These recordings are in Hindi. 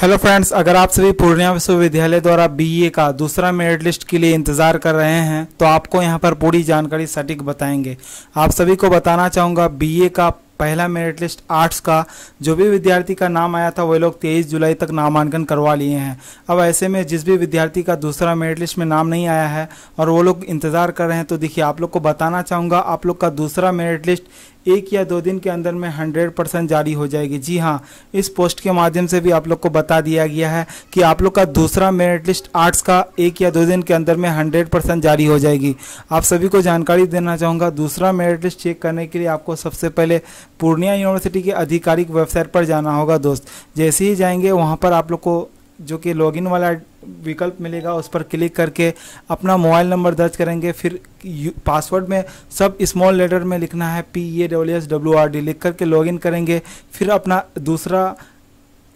हेलो फ्रेंड्स अगर आप सभी पूर्णिया विश्वविद्यालय द्वारा बीए e का दूसरा मेरिट लिस्ट के लिए इंतज़ार कर रहे हैं तो आपको यहां पर पूरी जानकारी सटीक बताएंगे आप सभी को बताना चाहूँगा बीए e का पहला मेरिट लिस्ट आर्ट्स का जो भी विद्यार्थी का नाम आया था वे लोग तेईस जुलाई तक नामांकन करवा लिए हैं अब ऐसे में जिस भी विद्यार्थी का दूसरा मेरिट लिस्ट में नाम नहीं आया है और वो लोग इंतज़ार कर रहे हैं तो देखिए आप लोग को बताना चाहूँगा आप लोग का दूसरा मेरिट लिस्ट एक या दो दिन के अंदर में हंड्रेड परसेंट जारी हो जाएगी जी हाँ इस पोस्ट के माध्यम से भी आप लोग को बता दिया गया है कि आप लोग का दूसरा मेरिट लिस्ट आर्ट्स का एक या दो दिन के अंदर में हंड्रेड परसेंट जारी हो जाएगी आप सभी को जानकारी देना चाहूँगा दूसरा मेरिट लिस्ट चेक करने के लिए आपको सबसे पहले पूर्णिया यूनिवर्सिटी के आधिकारिक वेबसाइट पर जाना होगा दोस्त जैसे ही जाएंगे वहाँ पर आप लोग को जो कि लॉगिन वाला विकल्प मिलेगा उस पर क्लिक करके अपना मोबाइल नंबर दर्ज करेंगे फिर पासवर्ड में सब स्मॉल लेटर में लिखना है P A W S W R D लिख करके लॉगिन करेंगे फिर अपना दूसरा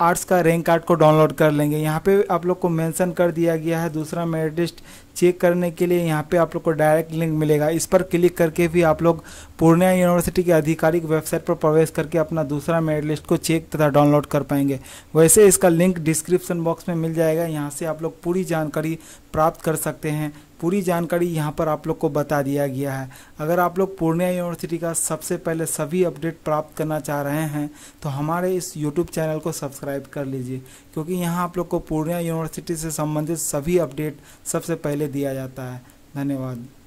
आर्ट्स का रैंक कार्ड को डाउनलोड कर लेंगे यहाँ पे आप लोग को मेंशन कर दिया गया है दूसरा मेरिट लिस्ट चेक करने के लिए यहाँ पे आप लोग को डायरेक्ट लिंक मिलेगा इस पर क्लिक करके भी आप लोग पूर्णिया यूनिवर्सिटी की आधिकारिक वेबसाइट पर प्रवेश करके अपना दूसरा मेरिट लिस्ट को चेक तथा डाउनलोड कर पाएंगे वैसे इसका लिंक डिस्क्रिप्सन बॉक्स में मिल जाएगा यहाँ से आप लोग पूरी जानकारी प्राप्त कर सकते हैं पूरी जानकारी यहाँ पर आप लोग को बता दिया गया है अगर आप लोग पूर्णिया यूनिवर्सिटी का सबसे पहले सभी अपडेट प्राप्त करना चाह रहे हैं तो हमारे इस यूट्यूब चैनल को सब्सक्राइब कर लीजिए क्योंकि यहाँ आप लोग को पूर्णिया यूनिवर्सिटी से संबंधित सभी अपडेट सबसे पहले दिया जाता है धन्यवाद